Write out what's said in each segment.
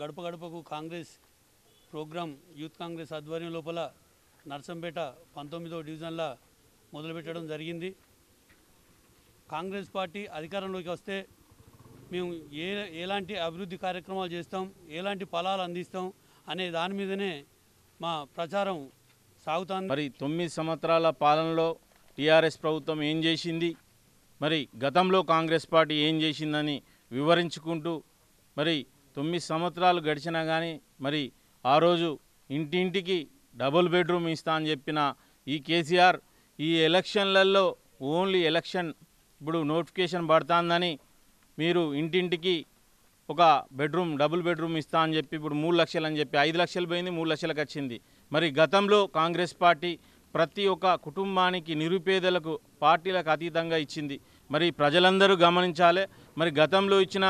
గడప గడపకు Congress programme youth Congress ఆధ్వర్యం లోపల నర్సంపేట పంతొమ్మిదో డివిజన్లా మొదలుపెట్టడం జరిగింది కాంగ్రెస్ పార్టీ అధికారంలోకి వస్తే మేము ఏ ఎలాంటి అభివృద్ధి కార్యక్రమాలు చేస్తాం ఎలాంటి ఫలాలు అందిస్తాం అనే దాని మీదనే మా ప్రచారం సాగుతాను మరి తొమ్మిది సంవత్సరాల పాలనలో టీఆర్ఎస్ ప్రభుత్వం ఏం చేసింది మరి గతంలో కాంగ్రెస్ పార్టీ ఏం చేసిందని వివరించుకుంటూ మరి తొమ్మిది సంవత్సరాలు గడిచినా కానీ మరి ఆ రోజు ఇంటింటికి డబుల్ బెడ్రూమ్ ఇస్తా అని చెప్పిన ఈ కేసీఆర్ ఈ ఎలక్షన్లలో ఓన్లీ ఎలక్షన్ ఇప్పుడు నోటిఫికేషన్ పడుతుందని మీరు ఇంటింటికి ఒక బెడ్రూమ్ డబుల్ బెడ్రూమ్ ఇస్తా అని చెప్పి ఇప్పుడు మూడు లక్షలు అని చెప్పి ఐదు లక్షలు పోయింది మూడు లక్షలకు వచ్చింది మరి గతంలో కాంగ్రెస్ పార్టీ ప్రతి ఒక్క కుటుంబానికి నిరుపేదలకు పార్టీలకు అతీతంగా ఇచ్చింది మరి ప్రజలందరూ గమనించాలి మరి గతంలో ఇచ్చిన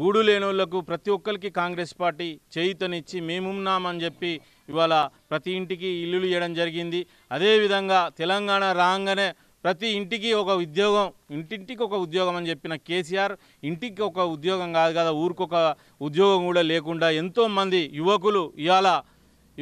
గూడు లేనోళ్లకు ప్రతి ఒక్కరికి కాంగ్రెస్ పార్టీ చేయితనిచ్చి మేమున్నామని చెప్పి ఇవాళ ప్రతి ఇంటికి ఇల్లులు ఇవ్వడం జరిగింది అదేవిధంగా తెలంగాణ రాగానే ప్రతి ఇంటికి ఒక ఉద్యోగం ఇంటింటికి ఒక ఉద్యోగం అని చెప్పిన కేసీఆర్ ఇంటికి ఒక ఉద్యోగం కాదు కదా ఊరికొక ఉద్యోగం కూడా లేకుండా ఎంతోమంది యువకులు ఇవాళ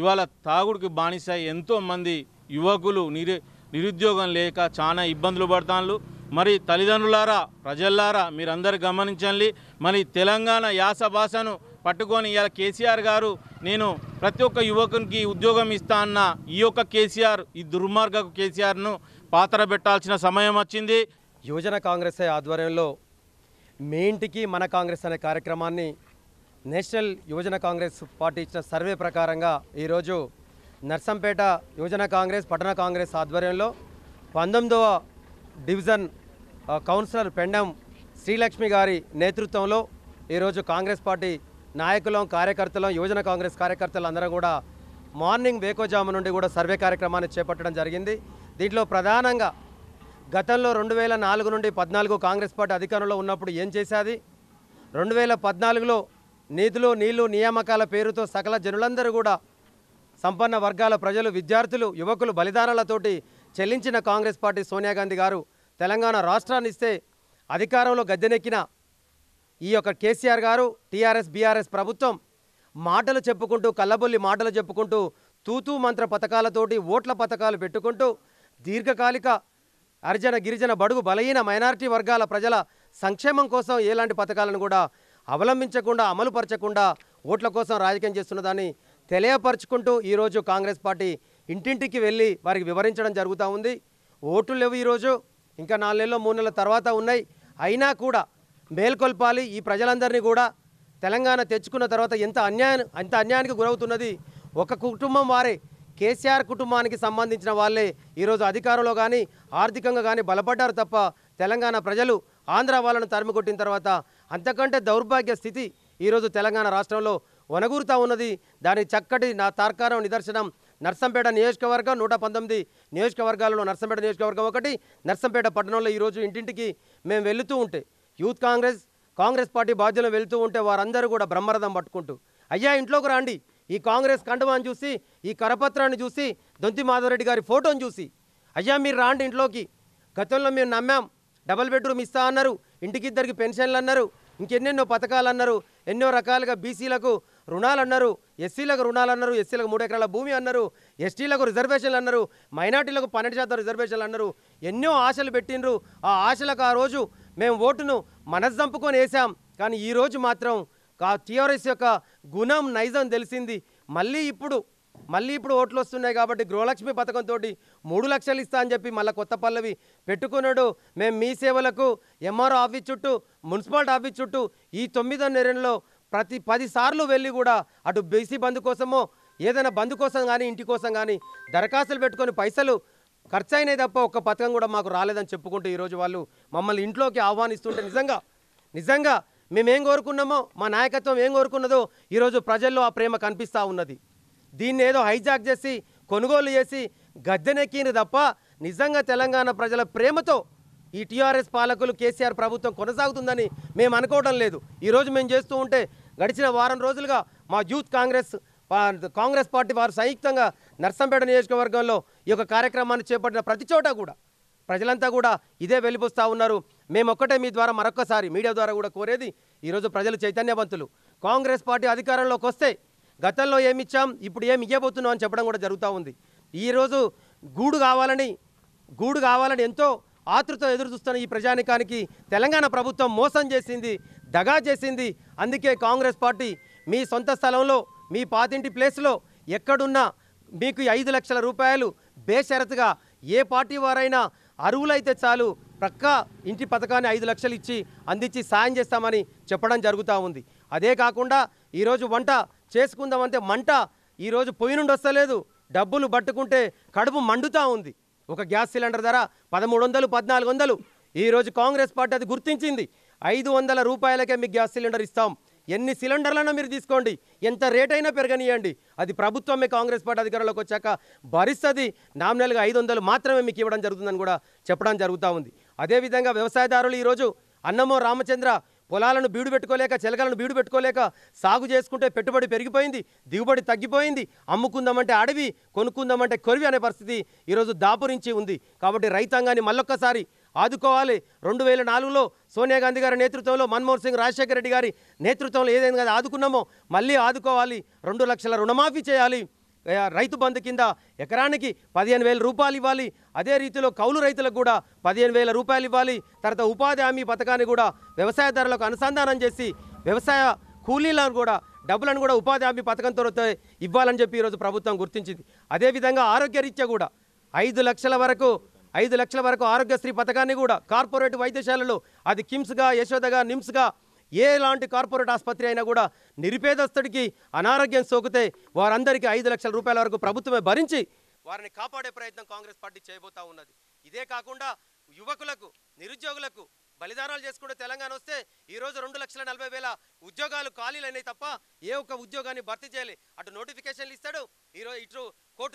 ఇవాళ తాగుడికి బానిస ఎంతోమంది యువకులు నిరు నిరుద్యోగం లేక చాలా ఇబ్బందులు పడతాను మరి తల్లిదండ్రులారా ప్రజల్లారా మీరందరూ గమనించండి మరి తెలంగాణ యాస భాషను పట్టుకొని ఇలా కేసీఆర్ గారు నేను ప్రతి ఒక్క యువకునికి ఉద్యోగం ఇస్తా అన్న ఈ యొక్క కేసీఆర్ ఈ దుర్మార్గకు కేసీఆర్ను పాత్ర పెట్టాల్సిన సమయం వచ్చింది యువజన కాంగ్రెస్ ఆధ్వర్యంలో మీ ఇంటికి మన కాంగ్రెస్ అనే కార్యక్రమాన్ని నేషనల్ యువజన కాంగ్రెస్ పార్టీ ఇచ్చిన సర్వే ప్రకారంగా ఈరోజు నర్సంపేట యువజన కాంగ్రెస్ పట్టణ కాంగ్రెస్ ఆధ్వర్యంలో పంతొమ్మిదవ డివిజన్ కౌన్సిలర్ పెండం శ్రీలక్ష్మి గారి నేతృత్వంలో ఈరోజు కాంగ్రెస్ పార్టీ నాయకులం కార్యకర్తలం యువజన కాంగ్రెస్ కార్యకర్తలు అందరూ కూడా మార్నింగ్ వేకోజాము నుండి కూడా సర్వే కార్యక్రమాన్ని చేపట్టడం జరిగింది దీంట్లో ప్రధానంగా గతంలో రెండు వేల నాలుగు నుండి పద్నాలుగు కాంగ్రెస్ పార్టీ అధికారంలో ఉన్నప్పుడు ఏం చేశాది రెండు వేల పద్నాలుగులో నిధులు నీళ్లు నియామకాల పేరుతో సకల జనులందరూ కూడా సంపన్న వర్గాల ప్రజలు విద్యార్థులు యువకులు బలిదానాలతోటి చెల్లించిన కాంగ్రెస్ పార్టీ సోనియా గాంధీ గారు తెలంగాణ రాష్ట్రాన్ని ఇస్తే అధికారంలో గద్దెనెక్కిన ఈ యొక్క కేసీఆర్ గారు టీఆర్ఎస్ బీఆర్ఎస్ ప్రభుత్వం మాటలు చెప్పుకుంటూ కళ్ళబొల్లి మాటలు చెప్పుకుంటూ తూతూ మంత్ర పథకాలతోటి ఓట్ల పథకాలు పెట్టుకుంటూ దీర్ఘకాలిక అర్జన గిరిజన బడుగు బలహీన మైనారిటీ వర్గాల ప్రజల సంక్షేమం కోసం ఎలాంటి పథకాలను కూడా అవలంబించకుండా అమలుపరచకుండా ఓట్ల కోసం రాజకీయం చేస్తున్నదాన్ని తెలియపరచుకుంటూ ఈరోజు కాంగ్రెస్ పార్టీ ఇంటింటికి వెళ్ళి వారికి వివరించడం జరుగుతూ ఉంది ఓట్లు లేవు ఈరోజు ఇంకా నాలుగు నెలలు మూడు నెలల తర్వాత ఉన్నాయి అయినా కూడా మేల్కొల్పాలి ఈ ప్రజలందరినీ కూడా తెలంగాణ తెచ్చుకున్న తర్వాత ఎంత అన్యాయం ఎంత అన్యాయానికి గురవుతున్నది ఒక కుటుంబం వారే కేసీఆర్ కుటుంబానికి సంబంధించిన వాళ్ళే ఈరోజు అధికారంలో కానీ ఆర్థికంగా కానీ బలపడ్డారు తప్ప తెలంగాణ ప్రజలు ఆంధ్ర వాళ్ళను తరిమికొట్టిన తర్వాత అంతకంటే దౌర్భాగ్య స్థితి ఈరోజు తెలంగాణ రాష్ట్రంలో వనగూరుతూ ఉన్నది దాని చక్కటి నా తార్కారం నిదర్శనం నర్సంపేట నియోజకవర్గం నూట పంతొమ్మిది నియోజకవర్గాలలో నర్సంపేట నియోజకవర్గం ఒకటి నర్సంపేట పట్టణంలో ఈరోజు ఇంటింటికి మేము వెళుతూ ఉంటే యూత్ కాంగ్రెస్ కాంగ్రెస్ పార్టీ బాధ్యతలు వెళుతూ ఉంటే వారందరూ కూడా బ్రహ్మరథం పట్టుకుంటూ అయ్యా ఇంట్లోకి రాండి ఈ కాంగ్రెస్ కండువాన్ని చూసి ఈ కరపత్రాన్ని చూసి దొంతి మాధవరెడ్డి గారి ఫోటోని చూసి అయ్యా మీరు రాండి ఇంట్లోకి గతంలో మేము నమ్మాం డబల్ బెడ్రూమ్ ఇస్తా అన్నారు ఇంటికి ఇద్దరికి పెన్షన్లు అన్నారు ఇంకెన్నెన్నో పథకాలు అన్నారు ఎన్నో రకాలుగా బీసీలకు రుణాలు అన్నారు ఎస్సీలకు రుణాలు అన్నారు ఎస్సీలకు మూడు ఎకరాల భూమి అన్నారు ఎస్టీలకు రిజర్వేషన్లు అన్నారు మైనార్టీలకు పన్నెండు శాతం రిజర్వేషన్లు అన్నారు ఎన్నో ఆశలు పెట్టినరు ఆ ఆశలకు ఆ రోజు మేము ఓటును మనస్సంపుకొని వేసాం కానీ ఈరోజు మాత్రం కా టీఆర్ఎస్ యొక్క గుణం నైజం తెలిసింది మళ్ళీ ఇప్పుడు మళ్ళీ ఇప్పుడు ఓట్లు వస్తున్నాయి కాబట్టి గృహలక్ష్మి పథకంతో మూడు లక్షలు ఇస్తా అని చెప్పి మళ్ళీ కొత్త పల్లవి పెట్టుకున్నాడు మేము మీ సేవలకు ఎంఆర్ఓ ఆఫీస్ చుట్టూ మున్సిపాలిటీ ఆఫీస్ చుట్టూ ఈ తొమ్మిదో నెలలో ప్రతి పదిసార్లు వెళ్ళి కూడా అటు బీసీ బంద్ కోసమో ఏదైనా బంద్ కోసం కానీ ఇంటి కోసం కానీ దరఖాస్తులు పెట్టుకొని పైసలు ఖర్చు అయినాయి తప్ప ఒక్క పథకం కూడా మాకు రాలేదని చెప్పుకుంటూ ఈరోజు వాళ్ళు మమ్మల్ని ఇంట్లోకి ఆహ్వానిస్తుంటే నిజంగా నిజంగా మేమేం కోరుకున్నామో మా నాయకత్వం ఏం కోరుకున్నదో ఈరోజు ప్రజల్లో ఆ ప్రేమ కనిపిస్తూ ఉన్నది దీన్ని ఏదో హైజాక్ చేసి కొనుగోలు చేసి గద్దెనెక్కింది తప్ప నిజంగా తెలంగాణ ప్రజల ప్రేమతో ఈ టీఆర్ఎస్ పాలకులు కేసీఆర్ ప్రభుత్వం కొనసాగుతుందని మేము అనుకోవడం లేదు ఈరోజు మేము చేస్తూ ఉంటే గడిచిన వారం రోజులుగా మా యూత్ కాంగ్రెస్ కాంగ్రెస్ పార్టీ వారు సంయుక్తంగా నర్సంపేట నియోజకవర్గంలో ఈ యొక్క కార్యక్రమాన్ని చేపట్టిన ప్రతి చోట కూడా ప్రజలంతా కూడా ఇదే వెళ్ళిపోస్తూ ఉన్నారు మేమొక్కటే మీ ద్వారా మరొక్కసారి మీడియా ద్వారా కూడా కోరేది ఈరోజు ప్రజలు చైతన్యవంతులు కాంగ్రెస్ పార్టీ అధికారంలోకి వస్తే గతంలో ఏమిచ్చాం ఇప్పుడు ఏమి ఇవ్వబోతున్నాం అని చెప్పడం కూడా జరుగుతూ ఉంది ఈరోజు గూడు కావాలని గూడు కావాలని ఎంతో ఆతృత ఎదురు చూస్తున్న ఈ ప్రజానికానికి తెలంగాణ ప్రభుత్వం మోసం చేసింది దగా చేసింది అందుకే కాంగ్రెస్ పార్టీ మీ సొంత స్థలంలో మీ పాతింటి ప్లేస్లో ఎక్కడున్నా మీకు ఐదు లక్షల రూపాయలు బేషరతుగా ఏ పార్టీ వారైనా అరువులైతే చాలు ప్రక్క ఇంటి పథకాన్ని ఐదు లక్షలు ఇచ్చి అందించి సాయం చేస్తామని చెప్పడం జరుగుతూ ఉంది అదే కాకుండా ఈరోజు వంట చేసుకుందామంటే మంట ఈరోజు పొయ్యి నుండి వస్తలేదు డబ్బులు పట్టుకుంటే కడుపు మండుతూ ఉంది ఒక గ్యాస్ సిలిండర్ ధర పదమూడు వందలు పద్నాలుగు వందలు ఈరోజు కాంగ్రెస్ పార్టీ అది గుర్తించింది ఐదు వందల రూపాయలకే మీకు గ్యాస్ సిలిండర్ ఇస్తాం ఎన్ని సిలిండర్లను మీరు తీసుకోండి ఎంత రేట్ అయినా పెరగనియండి అది ప్రభుత్వమే కాంగ్రెస్ పార్టీ అధికారంలోకి వచ్చాక భరిస్తుంది నామినల్గా ఐదు వందలు మాత్రమే మీకు ఇవ్వడం జరుగుతుందని కూడా చెప్పడం జరుగుతూ ఉంది అదేవిధంగా వ్యవసాయదారులు ఈరోజు అన్నమో రామచంద్ర పొలాలను బీడు పెట్టుకోలేక చిలకలను బీడు పెట్టుకోలేక సాగు చేసుకుంటే పెట్టుబడి పెరిగిపోయింది దిగుబడి తగ్గిపోయింది అమ్ముకుందామంటే అడవి కొనుక్కుందామంటే కొరివి అనే పరిస్థితి ఈరోజు దాపురించి ఉంది కాబట్టి రైతాంగాన్ని మళ్ళొక్కసారి ఆదుకోవాలి రెండు వేల నాలుగులో సోనియా గాంధీ గారి నేతృత్వంలో మన్మోహన్ సింగ్ రాజశేఖర రెడ్డి గారి నేతృత్వంలో ఏదైంది కదా ఆదుకున్నామో మళ్ళీ ఆదుకోవాలి రెండు లక్షల రుణమాఫీ చేయాలి రైతు బంధు కింద ఎకరానికి పదిహేను వేల రూపాయలు ఇవ్వాలి అదే రీతిలో కౌలు రైతులకు కూడా పదిహేను వేల రూపాయలు ఇవ్వాలి తర్వాత ఉపాధి హామీ పథకాన్ని కూడా వ్యవసాయదారులకు అనుసంధానం చేసి వ్యవసాయ కూలీలను కూడా డబ్బులను కూడా ఉపాధి హామీ పథకం తర్వాత ఇవ్వాలని చెప్పి ఈరోజు ప్రభుత్వం గుర్తించింది అదేవిధంగా ఆరోగ్యరీత్యా కూడా ఐదు లక్షల వరకు ఐదు లక్షల వరకు ఆరోగ్యశ్రీ పథకాన్ని కూడా కార్పొరేట్ వైద్యశాలలో అది కిమ్స్గా యశోదగా నిమ్స్గా ఏలాంటి కార్పొరేట్ ఆసుపత్రి అయినా కూడా నిరుపేదస్తుడికి అనారోగ్యం సోకితే వారందరికీ ఐదు లక్షల రూపాయల వరకు ప్రభుత్వమే భరించి వారిని కాపాడే ప్రయత్నం కాంగ్రెస్ పార్టీ చేయబోతా ఉన్నది ఇదే కాకుండా యువకులకు నిరుద్యోగులకు బలిదానాలు చేసుకుంటే తెలంగాణ వస్తే ఈరోజు రెండు లక్షల నలభై వేల ఉద్యోగాలు ఖాళీలు అయినాయి తప్ప ఏ ఒక్క ఉద్యోగాన్ని భర్తీ చేయాలి అటు నోటిఫికేషన్లు ఇస్తాడు ఈరోజు ఇటు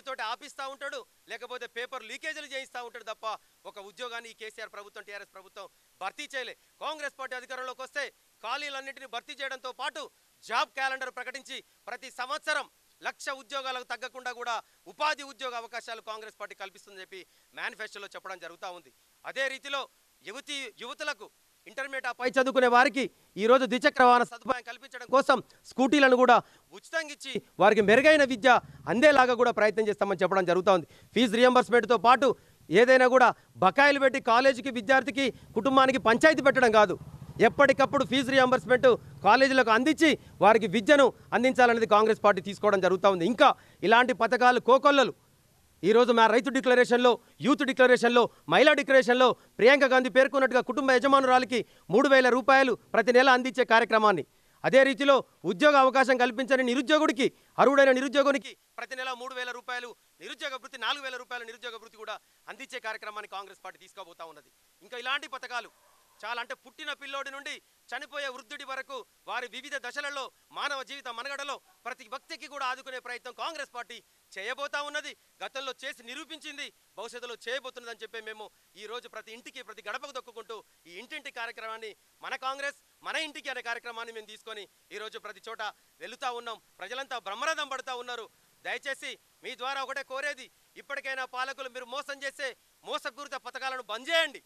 తోటి ఆపిస్తూ ఉంటాడు లేకపోతే పేపర్ లీకేజీలు చేయిస్తూ ఉంటాడు తప్ప ఒక ఉద్యోగాన్ని ఈ కేసీఆర్ ప్రభుత్వం టీఆర్ఎస్ ప్రభుత్వం భర్తీ చేయలే కాంగ్రెస్ పార్టీ అధికారంలోకి వస్తే ఖాళీలన్నింటినీ భర్తీ చేయడంతో పాటు జాబ్ క్యాలెండర్ ప్రకటించి ప్రతి సంవత్సరం లక్ష ఉద్యోగాలకు తగ్గకుండా కూడా ఉపాధి ఉద్యోగ అవకాశాలు కాంగ్రెస్ పార్టీ కల్పిస్తుందని చెప్పి మేనిఫెస్టోలో చెప్పడం జరుగుతూ ఉంది అదే రీతిలో యువతి యువతులకు ఇంటర్మీడియట్ పై చదువుకునే వారికి ఈరోజు ద్విచక్ర వాహన సదుపాయం కల్పించడం కోసం స్కూటీలను కూడా ఉచితంగా ఇచ్చి వారికి మెరుగైన విద్య అందేలాగా కూడా ప్రయత్నం చేస్తామని చెప్పడం జరుగుతుంది ఫీజు రియంబర్స్మెంట్తో పాటు ఏదైనా కూడా బకాయిలు పెట్టి కాలేజీకి విద్యార్థికి కుటుంబానికి పంచాయతీ పెట్టడం కాదు ఎప్పటికప్పుడు ఫీజు రియంబర్స్మెంట్ కాలేజీలకు అందించి వారికి విద్యను అందించాలనేది కాంగ్రెస్ పార్టీ తీసుకోవడం జరుగుతూ ఉంది ఇంకా ఇలాంటి పథకాలు కోకొల్లలు ఈరోజు మా రైతు డిక్లరేషన్లో యూత్ డిక్లరేషన్లో మహిళా డిక్లరేషన్లో ప్రియాంక గాంధీ పేర్కొన్నట్టుగా కుటుంబ యజమానురాలికి మూడు వేల రూపాయలు ప్రతి నెల అందించే కార్యక్రమాన్ని అదే రీతిలో ఉద్యోగ అవకాశం కల్పించని నిరుద్యోగుడికి అరువుడైన నిరుద్యోగునికి ప్రతి నెల మూడు వేల రూపాయలు నిరుద్యోగ వృత్తి నాలుగు వేల రూపాయల నిరుద్యోగ వృత్తి కూడా అందించే కార్యక్రమాన్ని కాంగ్రెస్ పార్టీ తీసుకోబోతా ఉన్నది ఇంకా ఇలాంటి పథకాలు చాలా అంటే పుట్టిన పిల్లోడి నుండి చనిపోయే వృద్ధుడి వరకు వారి వివిధ దశలలో మానవ జీవిత మనగడలో ప్రతి వ్యక్తికి కూడా ఆదుకునే ప్రయత్నం కాంగ్రెస్ పార్టీ చేయబోతా ఉన్నది గతంలో చేసి నిరూపించింది భవిష్యత్తులో చేయబోతున్నదని చెప్పి మేము ఈ రోజు ప్రతి ఇంటికి ప్రతి గడపకు దొక్కుకుంటూ ఈ ఇంటింటి కార్యక్రమాన్ని మన కాంగ్రెస్ మన ఇంటికి అనే కార్యక్రమాన్ని మేము తీసుకొని ఈరోజు ప్రతి చోట వెళుతూ ఉన్నాం ప్రజలంతా బ్రహ్మరథం పడుతూ ఉన్నారు దయచేసి మీ ద్వారా ఒకటే కోరేది ఇప్పటికైనా పాలకులు మీరు మోసం చేసే మోసగురిత పథకాలను బంద్ చేయండి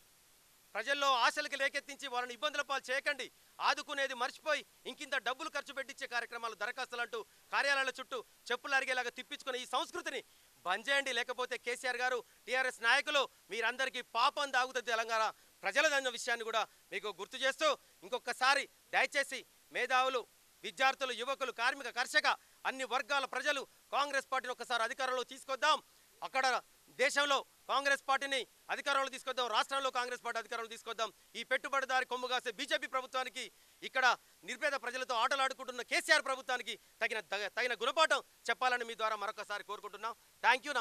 ప్రజల్లో ఆశలకు లేకెత్తించి వాళ్ళని ఇబ్బందుల పాలు చేయకండి ఆదుకునేది మర్చిపోయి ఇంకింత డబ్బులు ఖర్చు పెట్టించే కార్యక్రమాలు దరఖాస్తులంటూ కార్యాలయాల చుట్టూ చెప్పులు అరిగేలాగా తిప్పించుకునే ఈ సంస్కృతిని బంద్ చేయండి లేకపోతే కేసీఆర్ గారు టీఆర్ఎస్ నాయకులు మీరందరికీ పాపం దాగుతుంది తెలంగాణ ప్రజలదన్న విషయాన్ని కూడా మీకు గుర్తు చేస్తూ ఇంకొకసారి దయచేసి మేధావులు విద్యార్థులు యువకులు కార్మిక కర్షక అన్ని వర్గాల ప్రజలు కాంగ్రెస్ పార్టీని ఒకసారి అధికారంలో తీసుకొద్దాం అక్కడ దేశంలో కాంగ్రెస్ పార్టీని అధికారంలో తీసుకొద్దాం రాష్ట్రంలో కాంగ్రెస్ పార్టీ అధికారంలో తీసుకొద్దాం ఈ పెట్టుబడిదారి కొమ్ము కాసే బీజేపీ ప్రభుత్వానికి ఇక్కడ నిర్పేద ప్రజలతో ఆటలాడుకుంటున్న కేసీఆర్ ప్రభుత్వానికి తగిన తగిన గుణపాఠం చెప్పాలని మీ ద్వారా మరొకసారి కోరుకుంటున్నాం థ్యాంక్ యూ